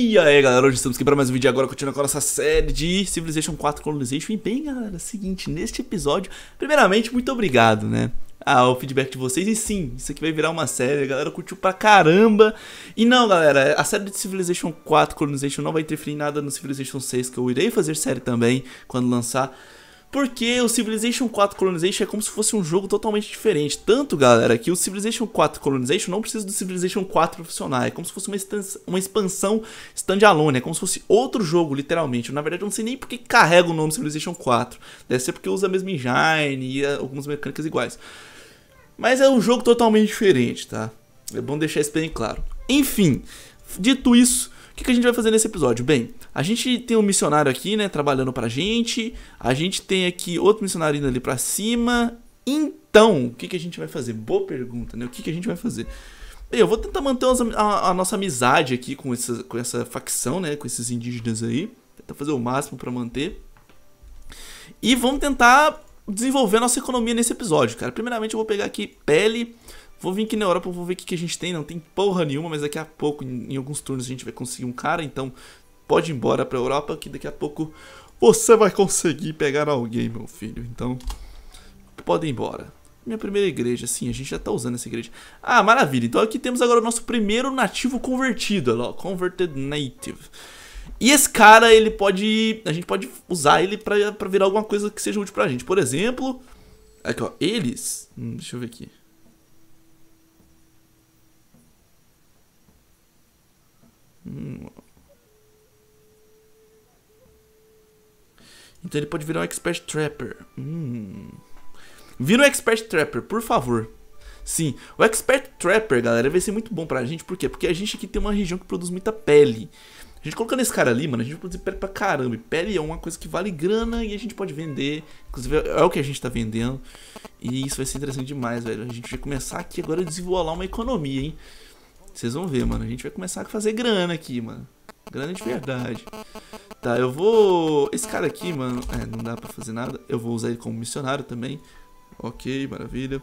E aí galera, hoje estamos aqui para mais um vídeo agora, continuando com a nossa série de Civilization 4 Colonization E bem galera, seguinte, neste episódio, primeiramente muito obrigado né ao feedback de vocês. E sim, isso aqui vai virar uma série, a galera curtiu pra caramba. E não, galera, a série de Civilization 4 Colonization não vai interferir em nada no Civilization 6, que eu irei fazer série também quando lançar. Porque o Civilization 4 Colonization é como se fosse um jogo totalmente diferente. Tanto, galera, que o Civilization 4 Colonization não precisa do Civilization 4 funcionar. É como se fosse uma, uma expansão standalone. É como se fosse outro jogo, literalmente. Eu, na verdade, eu não sei nem porque carrega o nome Civilization 4. Deve ser porque usa a mesma engine e eh, algumas mecânicas iguais. Mas é um jogo totalmente diferente, tá? É bom deixar isso bem claro. Enfim, dito isso, que, que a gente vai fazer nesse episódio? Bem, a gente tem um missionário aqui, né, trabalhando pra gente, a gente tem aqui outro missionário indo ali pra cima. Então, o que, que a gente vai fazer? Boa pergunta, né? O que, que a gente vai fazer? Bem, eu vou tentar manter a, a, a nossa amizade aqui com essa, com essa facção, né, com esses indígenas aí. Tentar fazer o máximo para manter. E vamos tentar desenvolver nossa economia nesse episódio, cara. Primeiramente eu vou pegar aqui pele. Vou vir aqui na Europa, vou ver o que, que a gente tem. Não tem porra nenhuma, mas daqui a pouco, em, em alguns turnos, a gente vai conseguir um cara. Então, pode ir embora pra Europa, que daqui a pouco você vai conseguir pegar alguém, meu filho. Então, pode ir embora. Minha primeira igreja, sim, a gente já tá usando essa igreja. Ah, maravilha. Então aqui temos agora o nosso primeiro nativo convertido, olha lá, Converted Native. E esse cara, ele pode. A gente pode usar ele pra, pra virar alguma coisa que seja útil pra gente. Por exemplo. Aqui, ó. Eles. Hum, deixa eu ver aqui. Então ele pode virar um Expert Trapper. Hum. Vira um Expert Trapper, por favor. Sim, o Expert Trapper, galera, vai ser muito bom pra gente. Por quê? Porque a gente aqui tem uma região que produz muita pele. A gente colocando esse cara ali, mano, a gente produz pele pra caramba. E pele é uma coisa que vale grana e a gente pode vender. Inclusive, é, é o que a gente tá vendendo. E isso vai ser interessante demais, velho. A gente vai começar aqui agora a desenrolar uma economia, hein? Vocês vão ver, mano. A gente vai começar a fazer grana aqui, mano. Grana de verdade. Tá, eu vou. Esse cara aqui, mano. É, não dá pra fazer nada. Eu vou usar ele como missionário também. Ok, maravilha.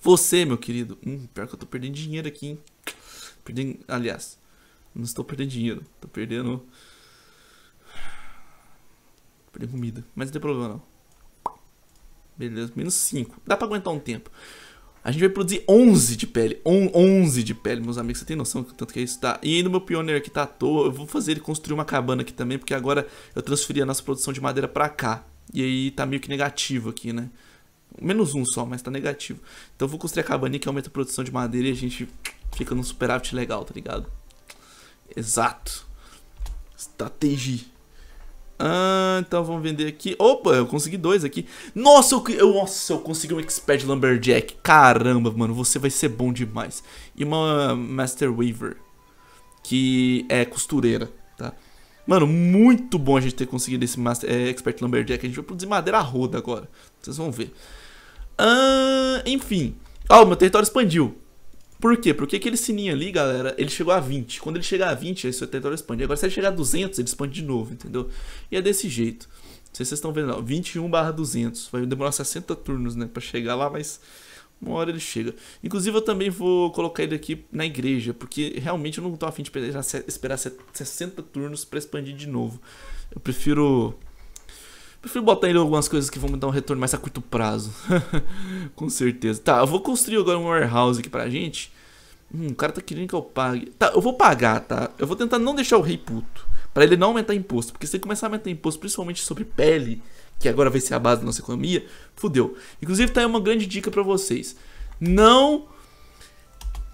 Você, meu querido. Hum, pior que eu tô perdendo dinheiro aqui, hein? Perdendo. Aliás, não estou perdendo dinheiro. Tô perdendo. Perdi comida. Mas não tem problema, não. Beleza, menos 5. Dá pra aguentar um tempo. A gente vai produzir 11 de pele. On, 11 de pele, meus amigos. Você tem noção do tanto que é isso? Tá? E ainda meu pioneiro aqui tá à toa. Eu vou fazer ele construir uma cabana aqui também, porque agora eu transferi a nossa produção de madeira pra cá. E aí tá meio que negativo aqui, né? Menos um só, mas tá negativo. Então eu vou construir a cabaninha que aumenta a produção de madeira e a gente fica num superávit legal, tá ligado? Exato. Estratégia. Ah, então vamos vender aqui. Opa, eu consegui dois aqui. Nossa, eu, eu, nossa, eu consegui um Expert Lumberjack. Caramba, mano, você vai ser bom demais. E uma Master Weaver, que é costureira, tá? Mano, muito bom a gente ter conseguido esse master, é, Expert Lumberjack. A gente vai produzir madeira roda agora. Vocês vão ver. Ah, enfim. Ó, oh, meu território expandiu. Por quê? Porque aquele sininho ali, galera, ele chegou a 20. Quando ele chegar a 20, aí seu território expande. Agora, se ele chegar a 200, ele expande de novo, entendeu? E é desse jeito. Não sei se vocês estão vendo 21 barra 200. Vai demorar 60 turnos, né, pra chegar lá, mas uma hora ele chega. Inclusive, eu também vou colocar ele aqui na igreja, porque realmente eu não tô afim de esperar 60 turnos pra expandir de novo. Eu prefiro Prefiro botar ele algumas coisas que vão me dar um retorno mais a curto prazo. Com certeza. Tá, eu vou construir agora um warehouse aqui pra gente. Hum, o cara tá querendo que eu pague. Tá, eu vou pagar, tá? Eu vou tentar não deixar o rei puto. Pra ele não aumentar imposto. Porque se ele começar a aumentar imposto, principalmente sobre pele, que agora vai ser a base da nossa economia, fudeu. Inclusive, tá aí uma grande dica pra vocês. Não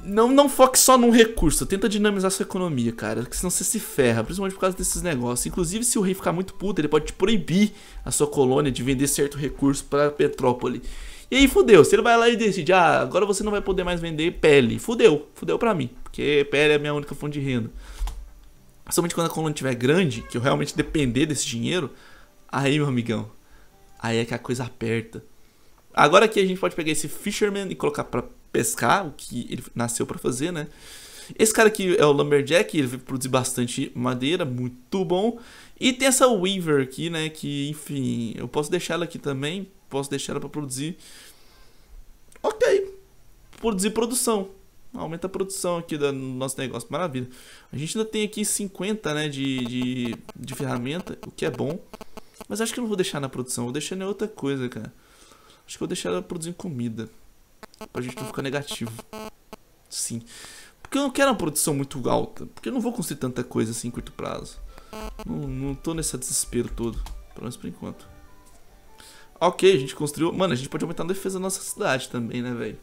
não, não foque só num recurso, tenta dinamizar sua economia, cara, que senão você se ferra, principalmente por causa desses negócios. Inclusive, se o rei ficar muito puto, ele pode te proibir a sua colônia de vender certo recurso para Petrópole. E aí fudeu, se ele vai lá e decide, ah, agora você não vai poder mais vender pele, fudeu, fudeu pra mim, porque pele é a minha única fonte de renda. Somente quando a colônia estiver grande, que eu realmente depender desse dinheiro, aí, meu amigão, aí é que a coisa aperta. Agora aqui a gente pode pegar esse fisherman e colocar para pescar, o que ele nasceu para fazer, né? Esse cara aqui é o Lumberjack, ele produz bastante madeira, muito bom. E tem essa Weaver aqui, né, que, enfim, eu posso deixar ela aqui também, posso deixar ela para produzir. Ok, produzir produção. Aumenta a produção aqui do nosso negócio, maravilha. A gente ainda tem aqui 50, né, de, de, de ferramenta, o que é bom. Mas acho que eu não vou deixar na produção, vou deixar em outra coisa, cara. Acho que vou deixar ela produzindo comida. Pra gente não ficar negativo. Sim. Porque eu não quero uma produção muito alta. Porque eu não vou construir tanta coisa assim em curto prazo. Não, não tô nesse desespero todo. Pelo menos por enquanto. Ok, a gente construiu. Mano, a gente pode aumentar a defesa da nossa cidade também, né, velho?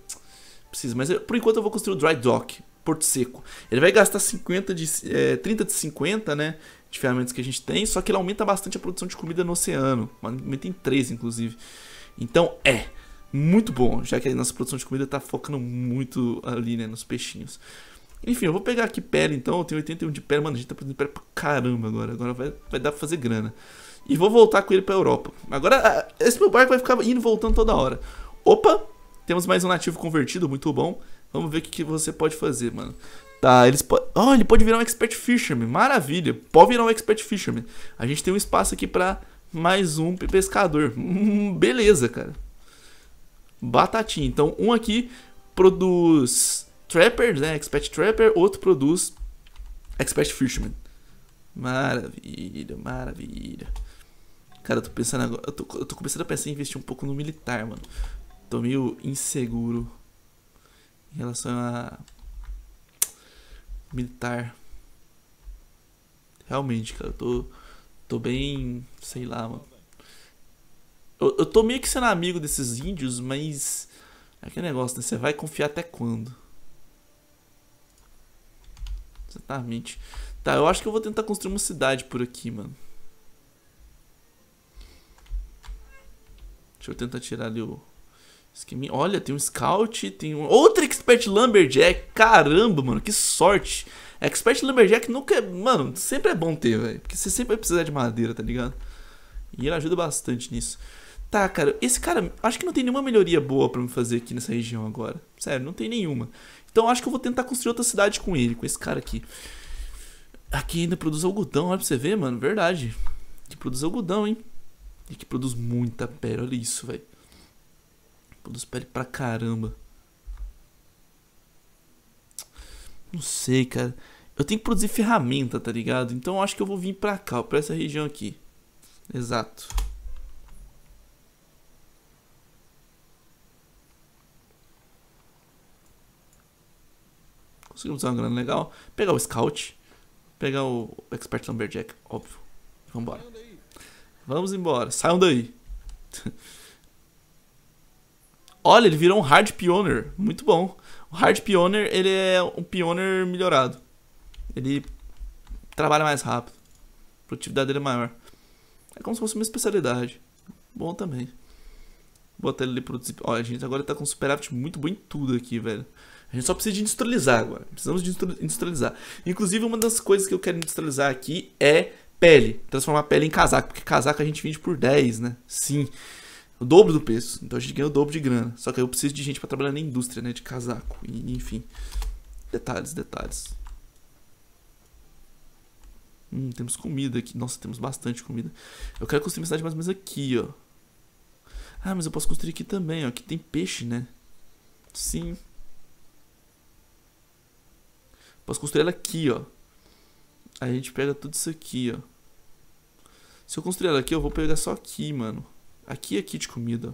Precisa, mas eu, por enquanto eu vou construir o Dry Dock. Porto Seco. Ele vai gastar 50 de, é, eh, 30 de 50, né? De ferramentas que a gente tem. Só que ele aumenta bastante a produção de comida no oceano. Aumenta em 3, inclusive. Então é muito bom, já que a nossa produção de comida está focando muito ali, né, nos peixinhos. Enfim, eu vou pegar aqui pele então, eu tenho 81 de pele, mano, a gente tá produzindo pele pra caramba agora, agora vai, vai dar pra fazer grana. E vou voltar com ele pra Europa. Agora, esse meu barco vai ficar indo e voltando toda hora. Opa, temos mais um nativo convertido, muito bom. Vamos ver o que, que você pode fazer, mano. Tá, eles podem... Oh, ele pode virar um Expert Fisherman, maravilha. Pode virar um Expert Fisherman. A gente tem um espaço aqui pra mais um pescador. Hum, beleza, cara. Batatinha. Então, um aqui produz Trappers, né? Expert Trapper, outro produz Expert Fisherman. Maravilha, maravilha. Cara, eu tô pensando agora. Eu tô, eu tô começando a pensar em investir um pouco no militar, mano. Tô meio inseguro em relação a. militar. Realmente, cara, eu tô. Tô bem. sei lá, mano. Eu, eu tô meio que sendo amigo desses índios, mas. É aquele negócio, né? Você vai confiar até quando? Exatamente. Tá, eu acho que eu vou tentar construir uma cidade por aqui, mano. Deixa eu tentar tirar ali o esqueminha. Olha, tem um scout, tem um... outra expert lumberjack. Caramba, mano, que sorte. Expert Lumberjack nunca é. Mano, sempre é bom ter, velho. Porque você sempre vai precisar de madeira, tá ligado? E ele ajuda bastante nisso. Tá, cara, esse cara, acho que não tem nenhuma melhoria boa para me fazer aqui nessa região agora. Sério, não tem nenhuma. Então acho que eu vou tentar construir outra cidade com ele, com esse cara aqui. Aqui ainda produz algodão, olha pra você ver, mano, verdade. Que produz algodão, hein? E que produz muita pele, olha isso, velho. Produz pele pra caramba. Não sei, cara. Eu tenho que produzir ferramenta, tá ligado? Então eu acho que eu vou vir pra cá, pra essa região aqui. Exato. Conseguimos usar uma grana legal. Pegar o Scout. Pegar o Expert Lumberjack, óbvio. Vambora. Vamos embora. Saiam daí. Olha, ele virou um Hard Pioneer. Muito bom. O Hard Pioneer, ele é um Pioneer melhorado. Ele trabalha mais rápido. A produtividade dele é maior. É como se fosse uma especialidade. Bom também. Botar ele ali produzir. Olha, a gente agora tá com super superávit muito bom em tudo aqui, velho. A gente só precisa de industrializar agora. Precisamos de industrializar. Inclusive, uma das coisas que eu quero industrializar aqui é pele. Transformar pele em casaco. Porque casaco a gente vende por 10, né? Sim. Sim o dobro do peso. Então a gente ganha o dobro de grana. Só que eu preciso de gente para trabalhar na indústria, né? De casaco, e, enfim. Detalhes, detalhes. Hum, temos comida aqui. Nossa, temos bastante comida. Eu quero construir uma cidade mais ou menos aqui, ó. Ah, mas eu posso construir aqui também, ó. Aqui tem peixe, né? Sim. Posso construir ela aqui, ó. Aí a gente pega tudo isso aqui, ó. Se eu construir ela aqui, eu vou pegar só aqui, mano aqui e aqui de comida.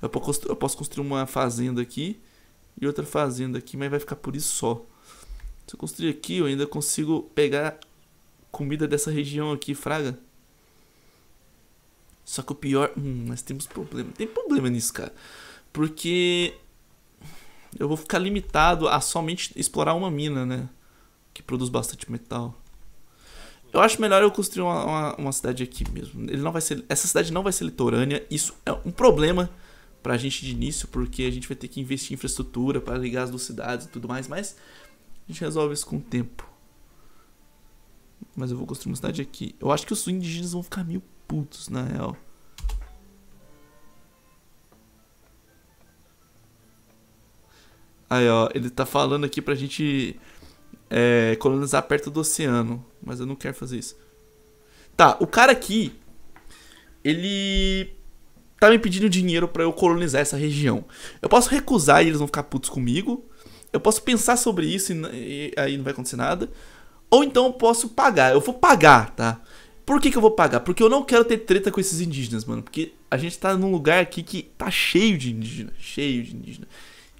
Eu posso construir uma fazenda aqui e outra fazenda aqui, mas vai ficar por isso só. Se eu construir aqui, eu ainda consigo pegar comida dessa região aqui, fraga. Só que o pior... Hum, nós temos problema. Tem problema nisso, cara. Porque... Eu vou ficar limitado a somente explorar uma mina, né? Que produz bastante metal. Eu acho melhor eu construir uma, uma, uma, cidade aqui mesmo. Ele não vai ser, essa cidade não vai ser litorânea. Isso é um problema pra gente de início, porque a gente vai ter que investir em infraestrutura para ligar as duas cidades e tudo mais, mas a gente resolve isso com o tempo. Mas eu vou construir uma cidade aqui. Eu acho que os indígenas vão ficar meio putos, na real. Aí, ó, ele tá falando aqui pra gente é, colonizar perto do oceano. Mas eu não quero fazer isso. Tá, o cara aqui. Ele. Tá me pedindo dinheiro para eu colonizar essa região. Eu posso recusar e eles vão ficar putos comigo. Eu posso pensar sobre isso e, e aí não vai acontecer nada. Ou então eu posso pagar. Eu vou pagar, tá? Por que, que eu vou pagar? Porque eu não quero ter treta com esses indígenas, mano. Porque a gente tá num lugar aqui que tá cheio de indígena. Cheio de indígena.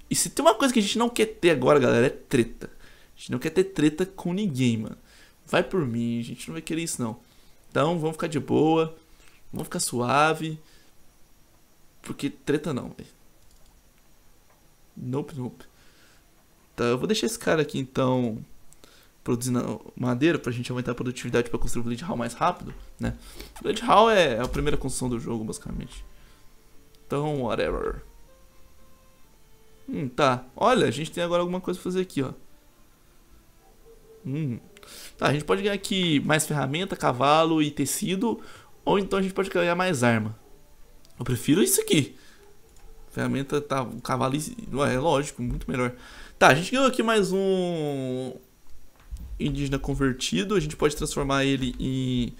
E se tem uma coisa que a gente não quer ter agora, galera, é treta. A gente não quer ter treta com ninguém, mano. Vai por mim, a gente não vai querer isso, não. Então, vamos ficar de boa. Vamos ficar suave. Porque treta não, velho. Nope, nope. Tá, eu vou deixar esse cara aqui, então, produzindo madeira pra gente aumentar a produtividade pra construir o Blade Hall mais rápido, né? O Hall é a primeira construção do jogo, basicamente. Então, whatever. Hum, tá. Olha, a gente tem agora alguma coisa pra fazer aqui, ó. Hum. Tá, a gente pode ganhar aqui mais ferramenta, cavalo e tecido, ou então a gente pode ganhar mais arma. Eu prefiro isso aqui. Ferramenta, tá, cavalo e... Ué, é lógico, muito melhor. Tá, a gente ganhou aqui mais um indígena convertido. A gente pode transformar ele em,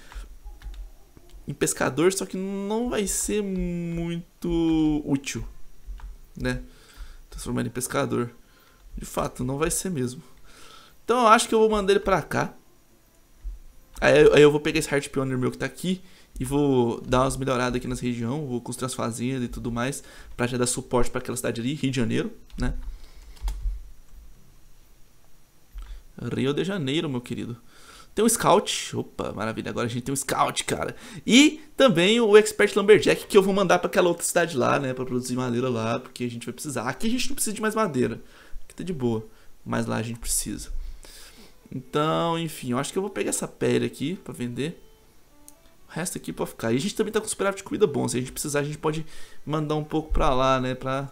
em pescador, só que não vai ser muito útil, né? Transformar ele em pescador. De fato, não vai ser mesmo. Então eu acho que eu vou mandar ele pra cá. Aí, aí eu vou pegar esse Heart Pioneer meu que tá aqui e vou dar umas melhoradas aqui nessa região, vou construir as fazendas e tudo mais para já dar suporte para aquela cidade ali, Rio de Janeiro, né? Rio de Janeiro, meu querido. Tem um scout, opa, maravilha, agora a gente tem um scout, cara. E também o expert lumberjack que eu vou mandar para aquela outra cidade lá, né, para produzir madeira lá, porque a gente vai precisar. Aqui a gente não precisa de mais madeira, aqui tá de boa, mas lá a gente precisa. Então, enfim, eu acho que eu vou pegar essa pele aqui pra vender. O resto aqui pra ficar. E a gente também tá com superávit de comida bom. Se a gente precisar, a gente pode mandar um pouco pra lá, né? Pra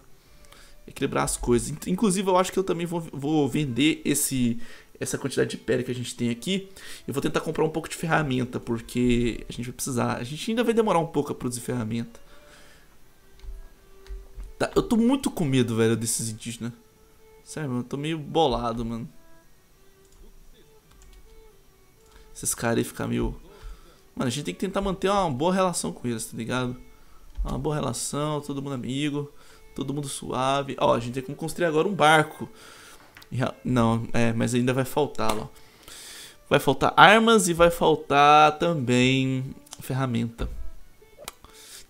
equilibrar as coisas. Inclusive, eu acho que eu também vou, vou vender esse essa quantidade de pele que a gente tem aqui. Eu vou tentar comprar um pouco de ferramenta, porque a gente vai precisar. A gente ainda vai demorar um pouco a produzir ferramenta. Tá, eu tô muito com medo, velho, desses indígenas. Sério, eu tô meio bolado, mano. esses caras aí ficar meio. Mano, a gente tem que tentar manter uma boa relação com eles, tá ligado? Uma boa relação, todo mundo amigo, todo mundo suave. Ó, a gente tem que construir agora um barco. Não, é, mas ainda vai faltar, ó. Vai faltar armas e vai faltar também ferramenta.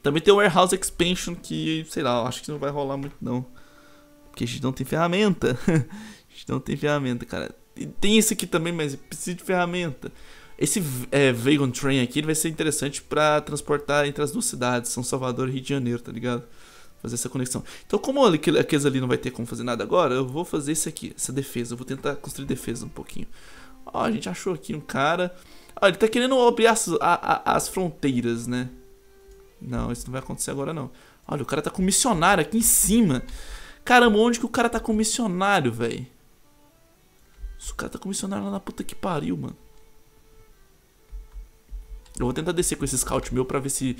Também tem o Warehouse Expansion que, sei lá, acho que não vai rolar muito não. Porque a gente não tem ferramenta. a gente não tem ferramenta, cara. Tem isso aqui também, mas precisa de ferramenta. Esse é, Vagon Train aqui ele vai ser interessante para transportar entre as duas cidades, São Salvador e Rio de Janeiro, tá ligado? Fazer essa conexão. Então, como aqueles ali não vai ter como fazer nada agora, eu vou fazer isso aqui, essa defesa. Eu vou tentar construir defesa um pouquinho. Ó, a gente achou aqui um cara. Ó, ele tá querendo abrir as, a, a, as fronteiras, né? Não, isso não vai acontecer agora, não. Olha, o cara tá com missionário aqui em cima. Caramba, onde que o cara tá com missionário, velho? Esse cara tá comissionado lá na puta que pariu, mano. Eu vou tentar descer com esse scout meu pra ver se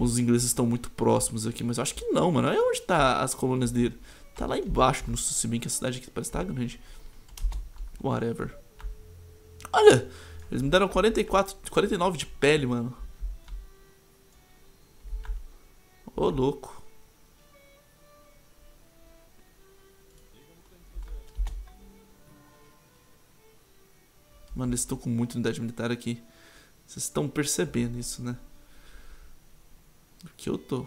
os ingleses estão muito próximos aqui. Mas eu acho que não, mano. Olha onde tá as colônias dele. Tá lá embaixo, no se bem que a cidade aqui parece estar tá grande. Whatever. Olha! Eles me deram 44, 49 de pele, mano. Ô, louco. Mano, eles estão com muita unidade militar aqui. Vocês estão percebendo isso, né? Do que eu tô.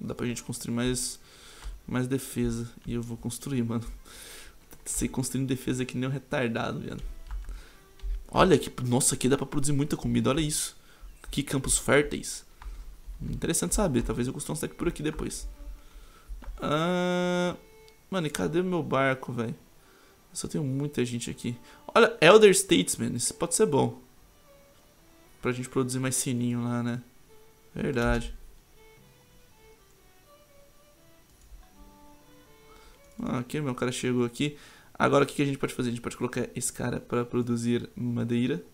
Dá pra gente construir mais, mais defesa. E eu vou construir, mano. Sei construindo defesa aqui nem um retardado, velho. Olha que. Nossa, aqui dá pra produzir muita comida, olha isso. Que campos férteis. Interessante saber, talvez eu construa um stack por aqui depois. Ah, mano, e cadê meu barco, velho? Eu só tenho muita gente aqui. Olha, Elder Statesman, isso pode ser bom. Pra gente produzir mais sininho lá, né? Verdade. Ah, aqui, meu cara chegou aqui. Agora o que, que a gente pode fazer? A gente pode colocar esse cara para produzir madeira.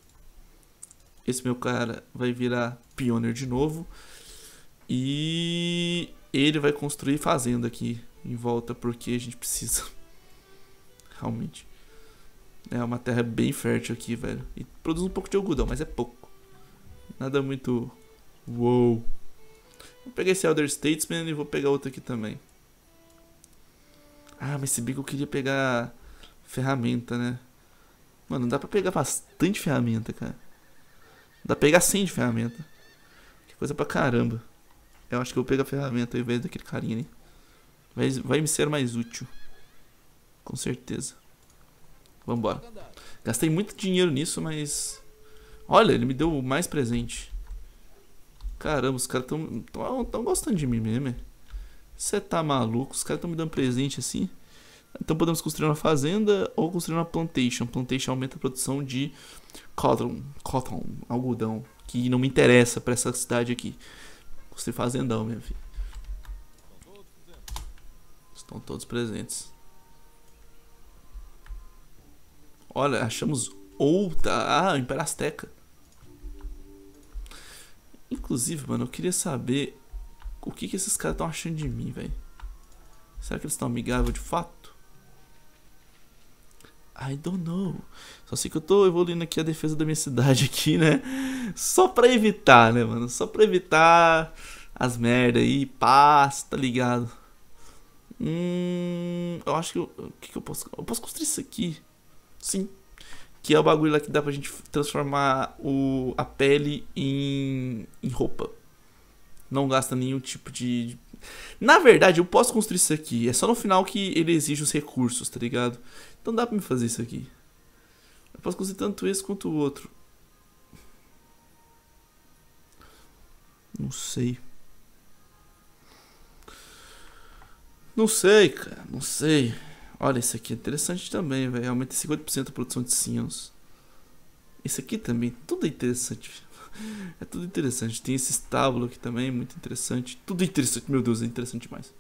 Esse meu cara vai virar pioneiro de novo. E ele vai construir fazenda aqui em volta, porque a gente precisa realmente. É uma terra bem fértil aqui, velho. E produz um pouco de algodão, mas é pouco. Nada muito. Uou! Vou pegar esse Elder Statesman e vou pegar outro aqui também. Ah, mas se bem que eu queria pegar ferramenta, né? Mano, dá pra pegar bastante ferramenta, cara. Dá pra pegar 100 de ferramenta. Que coisa pra caramba. Eu acho que eu vou pegar ferramenta ao invés daquele carinha né? Vai, vai me ser mais útil. Com certeza. Vambora. Gastei muito dinheiro nisso, mas... Olha, ele me deu mais presente. Caramba, os caras tão, tão, tão gostando de mim mesmo. Você é. tá maluco? Os caras tão me dando presente assim? Então podemos construir uma fazenda ou construir uma plantation. Plantation aumenta a produção de cotton, cotton algodão, que não me interessa para essa cidade aqui. Construir fazendão, minha filha. Estão todos presentes. Olha, achamos outra. Ah, Império Azteca. Inclusive, mano, eu queria saber o que, que esses caras estão achando de mim, velho. Será que eles estão amigáveis de fato? I don't know. Só sei que eu tô evoluindo aqui a defesa da minha cidade aqui, né? Só pra evitar, né, mano? Só pra evitar as merda aí, paz, tá ligado? Hum, eu acho que eu, o que, que eu posso, eu posso construir isso aqui. Sim. Que é o bagulho lá que dá pra gente transformar o, a pele em, em roupa. Não gasta nenhum tipo de. Na verdade, eu posso construir isso aqui. É só no final que ele exige os recursos, tá ligado? Então dá pra me fazer isso aqui. Eu posso construir tanto esse quanto o outro. Não sei. Não sei, cara. Não sei. Olha, isso aqui é interessante também, velho. Aumenta 50% a produção de síons. Isso aqui também, tudo é interessante. É tudo interessante. Tem esse estábulo aqui também, muito interessante. Tudo é interessante, meu Deus, é interessante demais.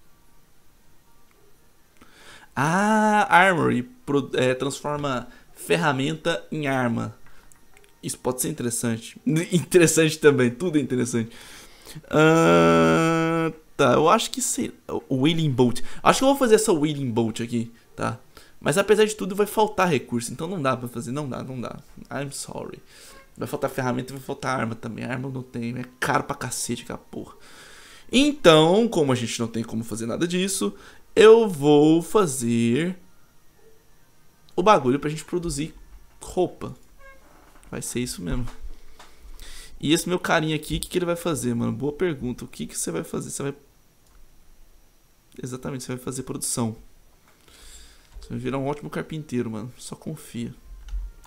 Ah, Armory pro, é, transforma ferramenta em arma. Isso pode ser interessante. Interessante também, tudo é interessante. Ah, tá, eu acho que sei. Wheeling Bolt. Acho que eu vou fazer essa Wheeling Bolt aqui tá? Mas apesar de tudo vai faltar recurso, então não dá para fazer, não dá, não dá. I'm sorry. Vai faltar ferramenta, vai faltar arma também. arma eu não tenho, é caro pra cacete aquela porra. Então, como a gente não tem como fazer nada disso, eu vou fazer o bagulho pra gente produzir roupa. Vai ser isso mesmo. E esse meu carinha aqui, o que, que ele vai fazer, mano? Boa pergunta. O que, que você vai fazer? Você vai. Exatamente, você vai fazer produção. Você vai virar um ótimo carpinteiro, mano. Só confia.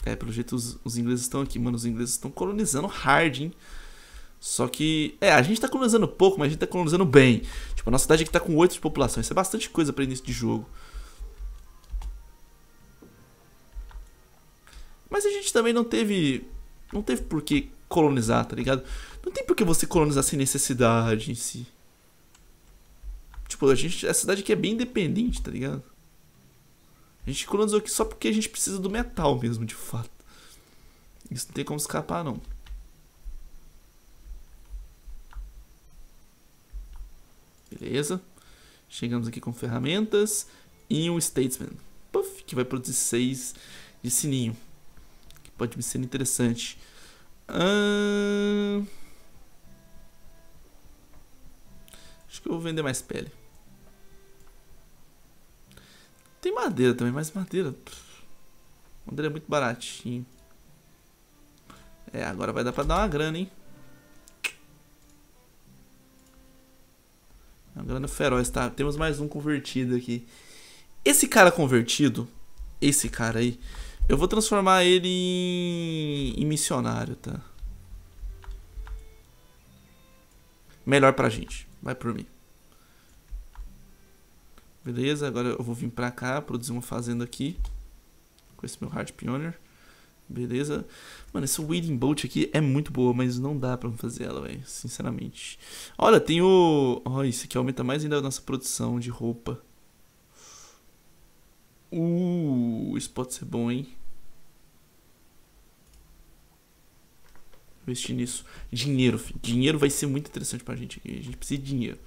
É, pelo jeito os, os ingleses estão aqui, mano. Os ingleses estão colonizando hard, hein? Só que. É, a gente tá colonizando pouco, mas a gente tá colonizando bem. Tipo, a nossa cidade aqui tá com 8 de população. Isso é bastante coisa pra início de jogo. Mas a gente também não teve. Não teve por que colonizar, tá ligado? Não tem por que você colonizar sem necessidade em si. Tipo, a gente. A cidade aqui é bem independente, tá ligado? A gente colonizou aqui só porque a gente precisa do metal mesmo, de fato. Isso não tem como escapar, não. Beleza. Chegamos aqui com ferramentas e um Statesman. Puff, que vai produzir 6 de sininho. Que pode me ser interessante. Acho que eu vou vender mais pele. Tem madeira também, mas madeira. madeira é muito baratinho. É, agora vai dar pra dar uma grana, hein? Uma grana feroz, tá? Temos mais um convertido aqui. Esse cara convertido, esse cara aí, eu vou transformar ele em, em missionário, tá? Melhor pra gente. Vai por mim. Beleza, agora eu vou vir pra cá, produzir uma fazenda aqui. Com esse meu Hard Pioneer. Beleza. Mano, essa Wading Boat aqui é muito boa, mas não dá pra fazer ela, velho. Sinceramente. Olha, tem o... Ó, oh, isso aqui aumenta mais ainda a nossa produção de roupa. Uh, isso pode ser bom, hein? Investir nisso. Dinheiro, filho. Dinheiro vai ser muito interessante pra gente aqui. A gente precisa de dinheiro.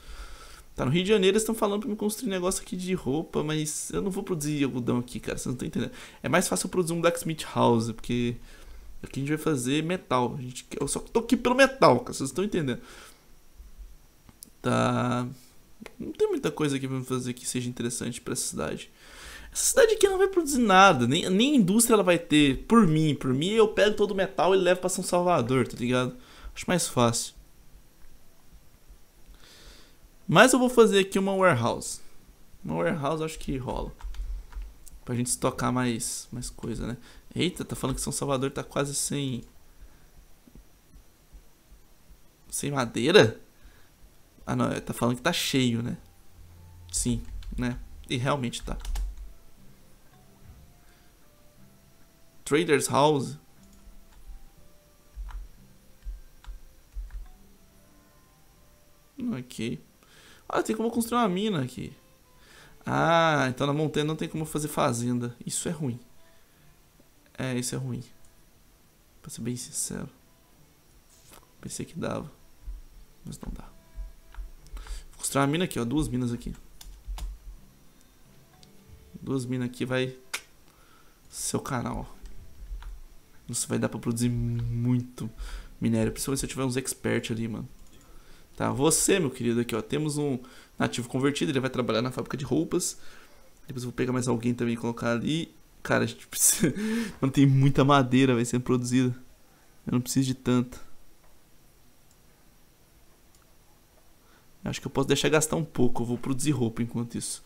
Tá, no Rio de Janeiro eles estão falando pra me construir negócio aqui de roupa, mas eu não vou produzir algodão aqui, cara, vocês não estão entendendo. É mais fácil eu produzir um blacksmith house, porque aqui a gente vai fazer metal. A gente, eu só tô aqui pelo metal, cara, vocês estão entendendo. Tá. Não tem muita coisa aqui pra me fazer que seja interessante para essa cidade. Essa cidade aqui não vai produzir nada, nem, nem indústria ela vai ter. Por mim, por mim eu pego todo o metal e levo para São Salvador, tá ligado? Acho mais fácil. Mas eu vou fazer aqui uma warehouse. Uma warehouse acho que rola. Pra gente estocar mais, mais coisa, né? Eita, tá falando que São Salvador tá quase sem... Sem madeira? Ah não, é, tá falando que tá cheio, né? Sim, né? E realmente tá. Trader's House. Ok. Ah, tem como construir uma mina aqui. Ah, então na montanha não tem como fazer fazenda. Isso é ruim. É, isso é ruim. Pra ser bem sincero. Pensei que dava. Mas não dá. Vou construir uma mina aqui, ó. Duas minas aqui. Duas minas aqui vai... Seu canal. Nossa, vai dar pra produzir muito minério. Principalmente se eu tiver uns expert ali, mano. Tá? Você, meu querido, aqui, ó, temos um nativo convertido, ele vai trabalhar na fábrica de roupas. Depois eu vou pegar mais alguém também e colocar ali. Cara, a gente precisa... Mano, tem muita madeira, vai sendo produzida. Eu não preciso de tanto. Acho que eu posso deixar gastar um pouco. Eu vou produzir roupa enquanto isso.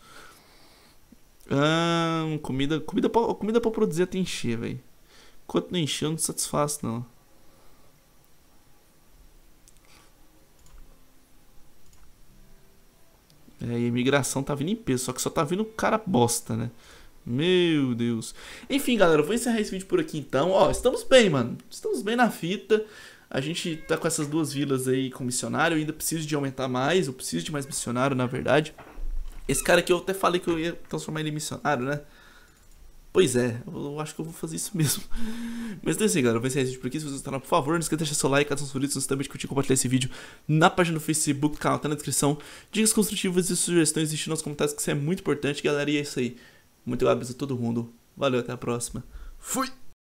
Ah, comida, comida, pra, comida pra produzir até encher, velho. Enquanto não encher, eu não satisfaço, não. É, a imigração tá vindo em peso, só que só tá vindo cara bosta, né? Meu Deus. Enfim, galera, eu vou encerrar esse vídeo por aqui então. Ó, estamos bem, mano. Estamos bem na fita. A gente tá com essas duas vilas aí com missionário. Eu ainda preciso de aumentar mais. Eu preciso de mais missionário, na verdade. Esse cara aqui eu até falei que eu ia transformar ele em missionário, né? Pois é, eu acho que eu vou fazer isso mesmo. Mas então é assim, galera. Vai ser esse vídeo por aqui. Se vocês gostaram, por favor, não esqueça de deixar seu like, caso favoritos, não também de curtir e compartilhar esse vídeo na página do Facebook, canal tá na descrição. Dicas construtivas e sugestões, deixe nos comentários, que isso é muito importante, galera. E é isso aí. Muito obrigado a todo mundo. Valeu, até a próxima. Fui!